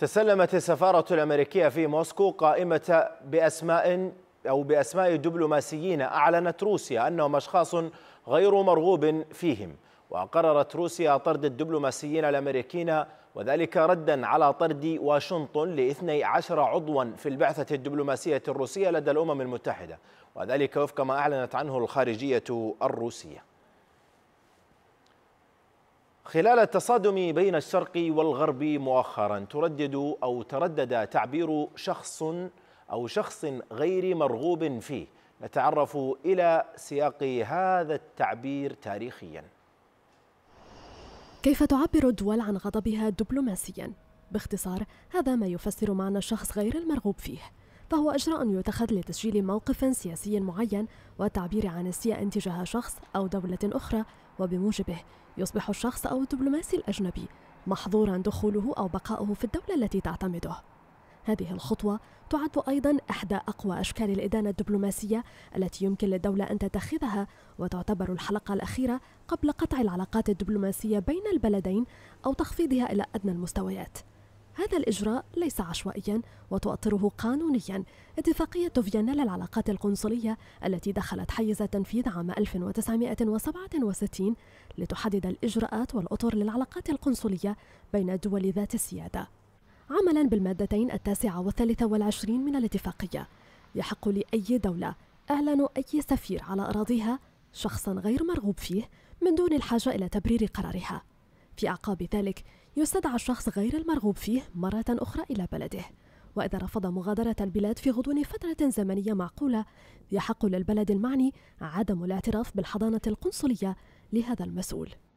تسلمت السفارة الأمريكية في موسكو قائمة بأسماء أو بأسماء دبلوماسيين أعلنت روسيا أنهم أشخاص غير مرغوب فيهم وقررت روسيا طرد الدبلوماسيين الأمريكيين وذلك ردا على طرد واشنطن لاثني عشر عضوا في البعثة الدبلوماسية الروسية لدى الأمم المتحدة وذلك وفق ما أعلنت عنه الخارجية الروسية خلال التصادم بين الشرق والغرب مؤخرا تردد او تردد تعبير شخص او شخص غير مرغوب فيه نتعرف الى سياق هذا التعبير تاريخيا كيف تعبر الدول عن غضبها دبلوماسيا باختصار هذا ما يفسر معنى شخص غير المرغوب فيه فهو إجراء يتخذ لتسجيل موقف سياسي معين والتعبير عن السياء تجاه شخص أو دولة أخرى وبموجبه يصبح الشخص أو الدبلوماسي الأجنبي محظورا دخوله أو بقاؤه في الدولة التي تعتمده هذه الخطوة تعد أيضا إحدى أقوى أشكال الإدانة الدبلوماسية التي يمكن للدولة أن تتخذها وتعتبر الحلقة الأخيرة قبل قطع العلاقات الدبلوماسية بين البلدين أو تخفيضها إلى أدنى المستويات هذا الإجراء ليس عشوائيا وتؤطره قانونيا اتفاقية فيينا للعلاقات القنصلية التي دخلت حيز التنفيذ عام 1967 لتحدد الإجراءات والأطر للعلاقات القنصلية بين الدول ذات السيادة عملا بالمادتين التاسعة والثالثة والعشرين من الاتفاقية يحق لأي دولة إعلان أي سفير على أراضيها شخصا غير مرغوب فيه من دون الحاجة إلى تبرير قرارها في أعقاب ذلك يستدعى الشخص غير المرغوب فيه مرة أخرى إلى بلده وإذا رفض مغادرة البلاد في غضون فترة زمنية معقولة يحق للبلد المعني عدم الاعتراف بالحضانة القنصلية لهذا المسؤول